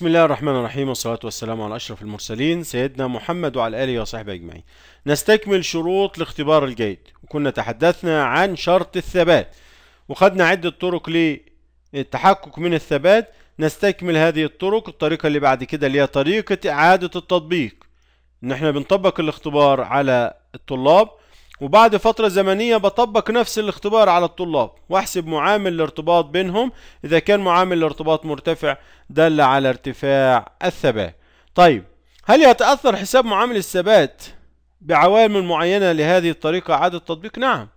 بسم الله الرحمن الرحيم والصلاة والسلام على أشرف المرسلين سيدنا محمد وعلى آله وصحبه أجمعين نستكمل شروط لاختبار الجيد وكنا تحدثنا عن شرط الثبات وخدنا عدة طرق للتحقق من الثبات نستكمل هذه الطرق الطريقة اللي بعد كده اللي هي طريقة إعادة التطبيق إن إحنا بنطبق الاختبار على الطلاب وبعد فترة زمنية بطبق نفس الاختبار على الطلاب واحسب معامل الارتباط بينهم اذا كان معامل الارتباط مرتفع دل على ارتفاع الثبات طيب هل يتأثر حساب معامل الثبات بعوامل معينة لهذه الطريقة إعادة التطبيق نعم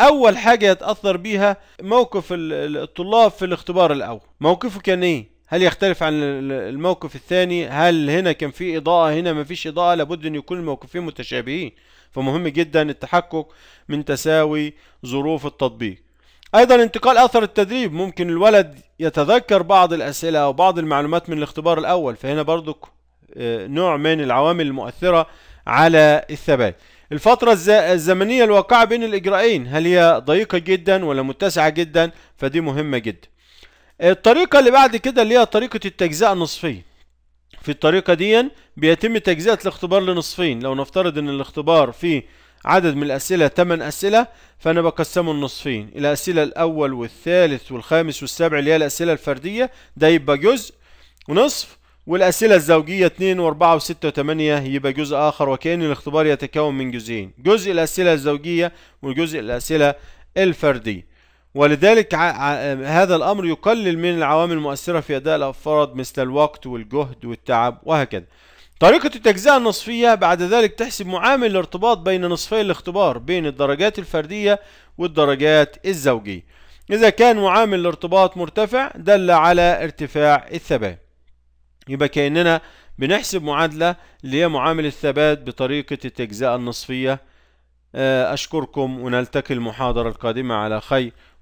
أول حاجة يتأثر بيها موقف الطلاب في الاختبار الأول موقفه كان إيه هل يختلف عن الموقف الثاني هل هنا كان في إضاءة هنا مفيش إضاءة لابد أن يكون الموقفين متشابهين فمهم جدا التحقق من تساوي ظروف التطبيق أيضا انتقال أثر التدريب ممكن الولد يتذكر بعض الأسئلة أو بعض المعلومات من الاختبار الأول فهنا برضو آه، نوع من العوامل المؤثرة على الثبات الفترة الزمنية الواقعة بين الإجرائين هل هي ضيقة جدا ولا متسعة جدا فدي مهمة جدا الطريقة اللي بعد كده اللي هي طريقة التجزئة النصفية في الطريقة دي بيتم تجزئة الاختبار لنصفين لو نفترض ان الاختبار فيه عدد من الأسئلة 8 أسئلة فأنا بقسمه لنصفين الأسئلة الأول والثالث والخامس والسابع اللي هي الأسئلة الفردية ده يبقى جزء ونصف والأسئلة الزوجية 2 و4 و6 و8 يبقى جزء آخر وكأن الاختبار يتكون من جزئين جزء الأسئلة الزوجية وجزء الأسئلة الفردية ولذلك هذا الأمر يقلل من العوامل المؤثرة في أداء الأفراد مثل الوقت والجهد والتعب وهكذا طريقة التجزئة النصفية بعد ذلك تحسب معامل الارتباط بين نصفي الاختبار بين الدرجات الفردية والدرجات الزوجية إذا كان معامل الارتباط مرتفع دل على ارتفاع الثبات يبقى كأننا بنحسب معادلة اللي هي معامل الثبات بطريقة التجزئة النصفية آه، أشكركم ونلتقي المحاضرة القادمة على خير